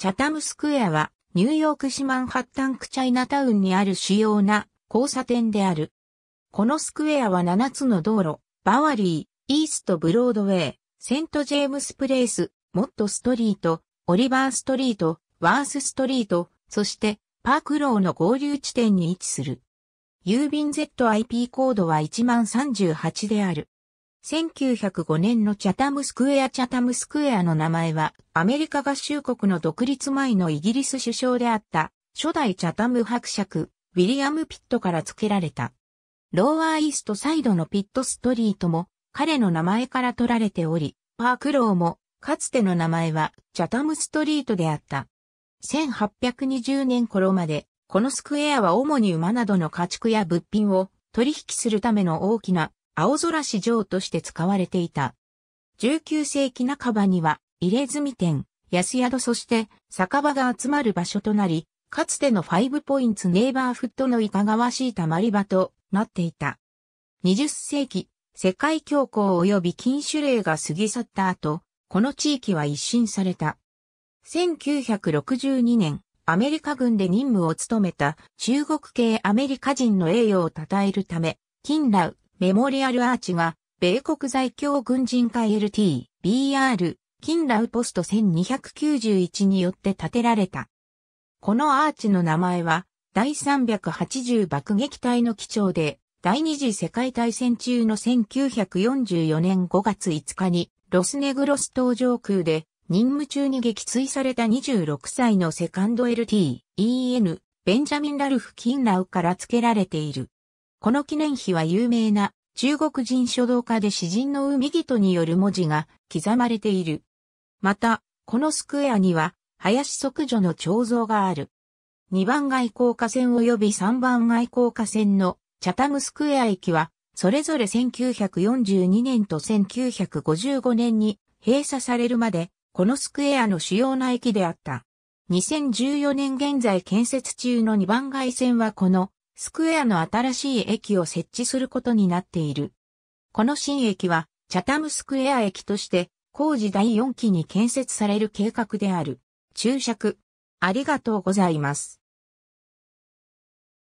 チャタムスクエアは、ニューヨーク市マンハッタンクチャイナタウンにある主要な交差点である。このスクエアは7つの道路、バワリー、イーストブロードウェイ、セントジェームスプレイス、モットストリート、オリバーストリート、ワースストリート、そしてパークローの合流地点に位置する。郵便 ZIP コードは1038である。1905年のチャタムスクエアチャタムスクエアの名前はアメリカ合衆国の独立前のイギリス首相であった初代チャタム伯爵ウィリアム・ピットから付けられた。ローアーイーストサイドのピットストリートも彼の名前から取られており、パークローもかつての名前はチャタムストリートであった。1820年頃までこのスクエアは主に馬などの家畜や物品を取引するための大きな青空市場として使われていた。19世紀半ばには、入れ墨店、安宿そして酒場が集まる場所となり、かつてのファイブポインツネイバーフットのいかがわしいたまり場となっていた。20世紀、世界恐慌及び禁酒令が過ぎ去った後、この地域は一新された。1962年、アメリカ軍で任務を務めた中国系アメリカ人の栄誉を称えるため、金羅メモリアルアーチが、米国在京軍人会 LT、BR、金ラウポスト1291によって建てられた。このアーチの名前は、第380爆撃隊の基調で、第二次世界大戦中の1944年5月5日に、ロスネグロス島上空で、任務中に撃墜された26歳のセカンド LT、EN、ベンジャミン・ラルフ・キンラウから付けられている。この記念碑は有名な中国人書道家で詩人の海人による文字が刻まれている。また、このスクエアには林即女の彫像がある。2番外交下線及び3番外交下線のチャタムスクエア駅は、それぞれ1942年と1955年に閉鎖されるまで、このスクエアの主要な駅であった。2014年現在建設中の2番外線はこのスクエアの新しい駅を設置することになっている。この新駅は、チャタムスクエア駅として、工事第4期に建設される計画である。注釈。ありがとうございます。